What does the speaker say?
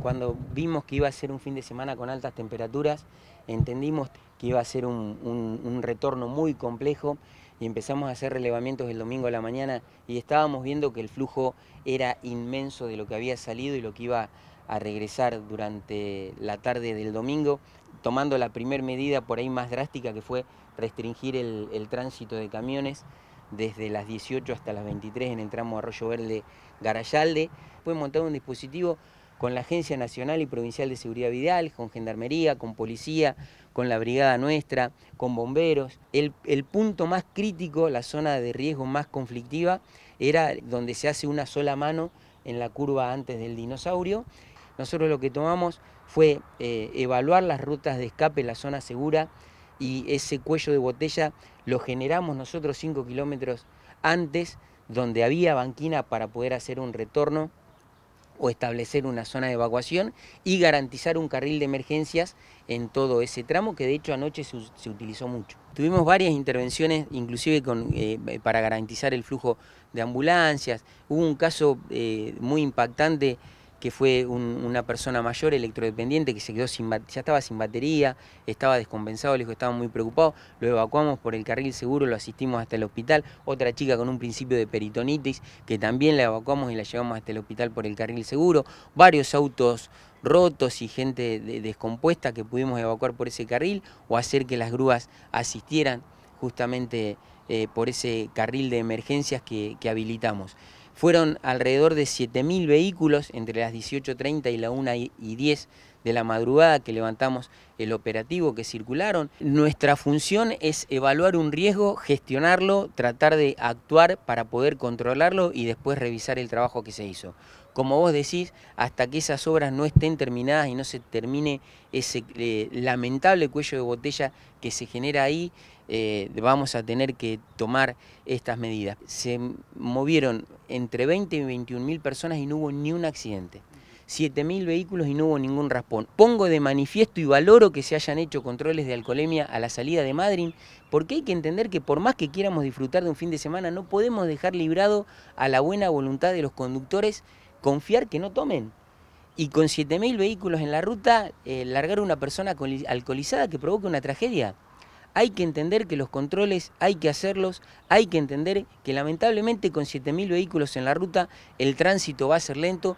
Cuando vimos que iba a ser un fin de semana con altas temperaturas, entendimos que iba a ser un, retorno muy complejo y empezamos a hacer relevamientos el domingo a la mañana y estábamos viendo que el flujo era inmenso de lo que había salido y lo que iba a regresar durante la tarde del domingo, tomando la primer medida por ahí más drástica que fue restringir el, el tránsito de camiones desde las 18 hasta las 23 en el tramo Arroyo Verde Garayalde. Fue montado un dispositivo con la Agencia Nacional y Provincial de Seguridad Vidal, con Gendarmería, con Policía, con la Brigada Nuestra, con bomberos. El, punto más crítico, la zona de riesgo más conflictiva, era donde se hace una sola mano en la curva antes del dinosaurio. Nosotros lo que tomamos fue eh, evaluar las rutas de escape, la zona segura, y ese cuello de botella lo generamos nosotros 5 kilómetros antes, donde había banquina para poder hacer un retorno o establecer una zona de evacuación y garantizar un carril de emergencias en todo ese tramo que de hecho anoche se, utilizó mucho. Tuvimos varias intervenciones, inclusive con, eh, para garantizar el flujo de ambulancias. Hubo un caso eh, muy impactante que fue una persona mayor, electrodependiente, que se quedó sin, ya estaba sin batería, estaba descompensado, el hijo estaba muy preocupado, lo evacuamos por el carril seguro, lo asistimos hasta el hospital, otra chica con un principio de peritonitis, que también la evacuamos y la llevamos hasta el hospital por el carril seguro, varios autos rotos y gente descompuesta que pudimos evacuar por ese carril o hacer que las grúas asistieran justamente eh, por ese carril de emergencias que habilitamos. Fueron alrededor de 7.000 vehículos entre las 18.30 y la 1.10 de la madrugada que levantamos el operativo que circularon. Nuestra función es evaluar un riesgo, gestionarlo, tratar de actuar para poder controlarlo y después revisar el trabajo que se hizo. Como vos decís, hasta que esas obras no estén terminadas y no se termine ese eh, lamentable cuello de botella que se genera ahí, eh, vamos a tener que tomar estas medidas. Se movieron entre 20 y 21 mil personas y no hubo ni un accidente. mil vehículos y no hubo ningún raspón. Pongo de manifiesto y valoro que se hayan hecho controles de alcoholemia a la salida de Madrid, porque hay que entender que por más que quieramos disfrutar de un fin de semana, no podemos dejar librado a la buena voluntad de los conductores confiar que no tomen. Y con mil vehículos en la ruta, eh, largar una persona alcoholizada que provoque una tragedia. Hay que entender que los controles hay que hacerlos, hay que entender que lamentablemente con 7.000 vehículos en la ruta el tránsito va a ser lento,